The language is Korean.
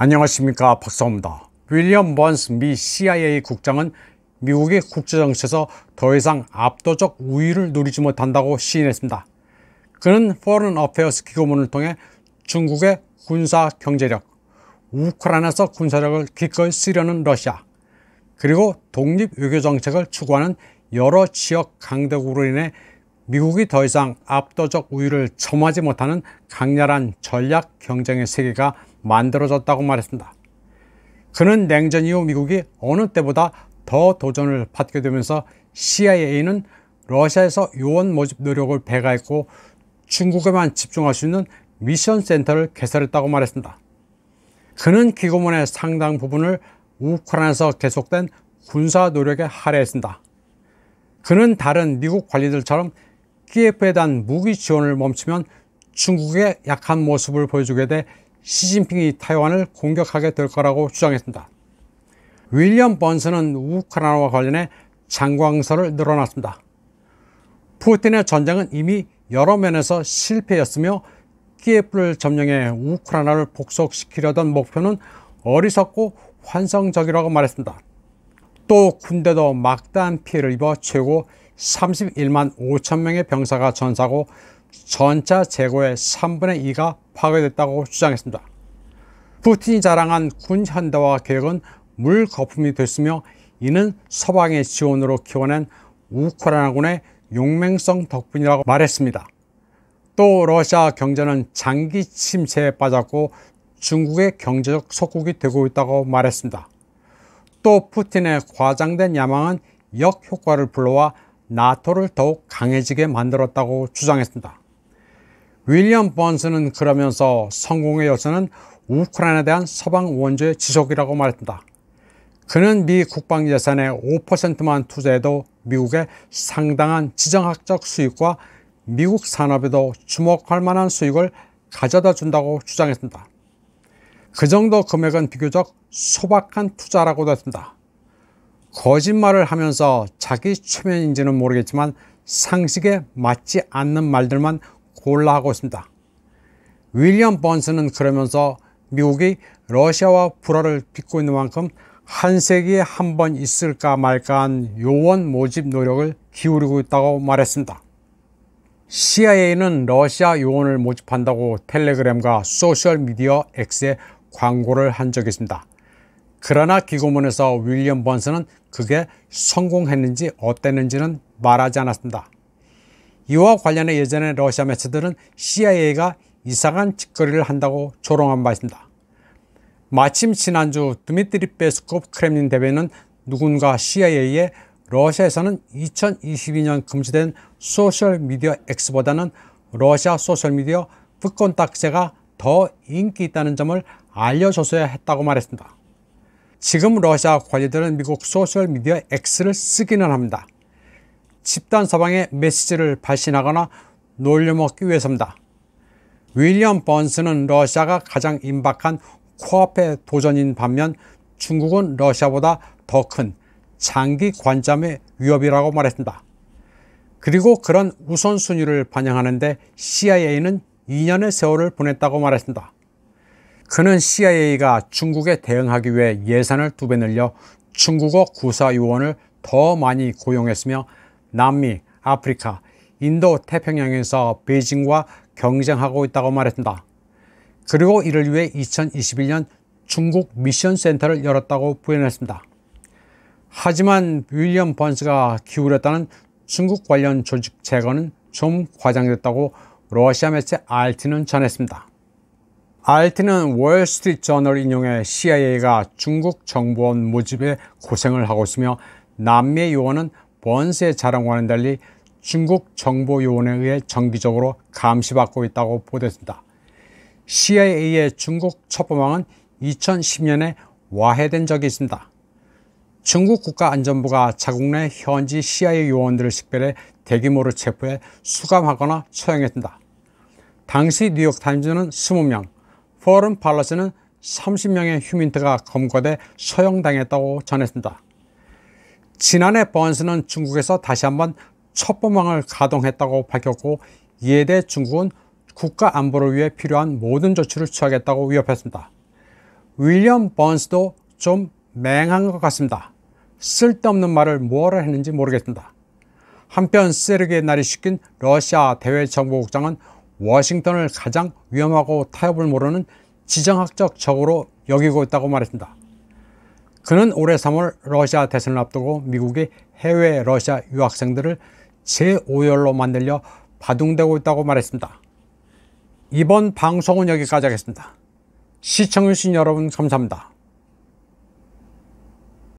안녕하십니까 박사호입니다. 윌리엄 번스 미 CIA 국장은 미국의 국제정치에서 더 이상 압도적 우위를 누리지 못한다고 시인했습니다. 그는 포런 어페어스 기고문을 통해 중국의 군사 경제력, 우크라이나에서 군사력을 기꺼이 쓰려는 러시아, 그리고 독립 외교 정책을 추구하는 여러 지역 강대국으로 인해 미국이 더 이상 압도적 우위를 점하지 못하는 강렬한 전략 경쟁의 세계가 만들어졌다고 말했습니다. 그는 냉전 이후 미국이 어느 때보다 더 도전을 받게 되면서 CIA는 러시아에서 요원 모집 노력을 배가했고 중국에만 집중할 수 있는 미션 센터를 개설했다고 말했습니다. 그는 기고문의 상당 부분을 우크라이나에서 계속된 군사 노력에 할애했습니다. 그는 다른 미국 관리들처럼 키예프에 대한 무기 지원을 멈추면 중국의 약한 모습을 보여주게 돼 시진핑이 타이완을 공격하게 될 거라고 주장했습니다. 윌리엄 번스은 우크라이나와 관련해 장광설을 늘어놨습니다. 푸틴의 전쟁은 이미 여러 면에서 실패였으며 키예프를 점령해 우크라이나를 복속시키려던 목표는 어리석고 환상적이라고 말했습니다. 또 군대도 막대한 피해를 입어 최고 31만 5천 명의 병사가 전사고 전차 재고의 3분의 2가 파괴됐다고 주장했습니다. 푸틴이 자랑한 군 현대화 계획은 물 거품이 됐으며 이는 서방의 지원으로 키워낸 우크라이나군의 용맹성 덕분이라고 말했습니다. 또 러시아 경제는 장기 침체에 빠졌고 중국의 경제적 속국이 되고 있다고 말했습니다. 또 푸틴의 과장된 야망은 역효과를 불러와 나토를 더욱 강해지게 만들었다고 주장했습니다. 윌리엄 번스는 그러면서 성공의 요소는 우크라이나에 대한 서방 원조의 지속이라고 말했습니다. 그는 미 국방 예산의 5%만 투자해도 미국의 상당한 지정학적 수익과 미국 산업에도 주목할 만한 수익을 가져다 준다고 주장했습니다. 그 정도 금액은 비교적 소박한 투자라고도 했습니다. 거짓말을 하면서 자기 최면인지는 모르겠지만 상식에 맞지 않는 말들만 골라 하고 있습니다. 윌리엄 번스는 그러면서 미국이 러시아와 불화를 빚고 있는 만큼 한 세기에 한 번 있을까 말까한 요원 모집 노력을 기울이고 있다고 말했습니다. CIA는 러시아 요원을 모집한다고 텔레그램과 소셜미디어 X에 광고를 한 적이 있습니다. 그러나 기고문에서 윌리엄 번스는 그게 성공했는지 어땠는지는 말하지 않았습니다. 이와 관련해 예전에 러시아 매체들은 CIA가 이상한 짓거리를 한다고 조롱한 바 있습니다. 마침 지난주 드미트리 베스콥 크렘린 대변인 누군가 CIA의 러시아에서는 2022년 금지된 소셜미디어 X보다는 러시아 소셜미디어 푸콘 딱새가 더 인기 있다는 점을 알려줬어야 했다고 말했습니다. 지금 러시아 관리들은 미국 소셜미디어 X를 쓰기는 합니다. 집단 사방에 메시지를 발신하거나 놀려먹기 위해서입니다. 윌리엄 번스는 러시아가 가장 임박한 코앞의 도전인 반면 중국은 러시아보다 더 큰 장기 관점의 위협이라고 말했습니다. 그리고 그런 우선순위를 반영하는데 CIA는 2년의 세월을 보냈다고 말했습니다. 그는 CIA가 중국에 대응하기 위해 예산을 두 배 늘려 중국어 구사요원을 더 많이 고용했으며 남미, 아프리카, 인도 태평양에서 베이징과 경쟁하고 있다고 말했다. 그리고 이를 위해 2021년 중국 미션 센터를 열었다고 부연했습니다. 하지만 윌리엄 번스가 기울였다는 중국 관련 조직 제거는 좀 과장됐다고 러시아 매체 RT는 전했습니다. RT는 월스트리트 저널 인용해 CIA가 중국 정보원 모집에 고생을 하고 있으며 남미 요원은 번세 자랑과는 달리 중국 정보 요원에 의해 정기적으로 감시받고 있다고 보도했습니다. CIA의 중국 첩보망은 2010년에 와해된 적이 있습니다. 중국 국가안전부가 자국 내 현지 CIA 요원들을 식별해 대규모로 체포해 수감하거나 처형했습니다. 당시 뉴욕타임즈는 20명, 포럼 팔러스는 30명의 휴민트가 검거돼 소형당했다고 전했습니다. 지난해 번스는 중국에서 다시 한번 첩보망을 가동했다고 밝혔고 이에 대해 중국은 국가 안보를 위해 필요한 모든 조치를 취하겠다고 위협했습니다. 윌리엄 번스도 좀 맹한 것 같습니다. 쓸데없는 말을 뭐라 했는지 모르겠습니다. 한편 세르게 날이 시킨 러시아 대외정보국장은 워싱턴을 가장 위험하고 타협을 모르는 지정학적 적으로 여기고 있다고 말했습니다. 그는 올해 3월 러시아 대선을 앞두고 미국의 해외 러시아 유학생들을 제5열로 만들려 바둥대고 있다고 말했습니다. 이번 방송은 여기까지 하겠습니다. 시청해주신 여러분 감사합니다.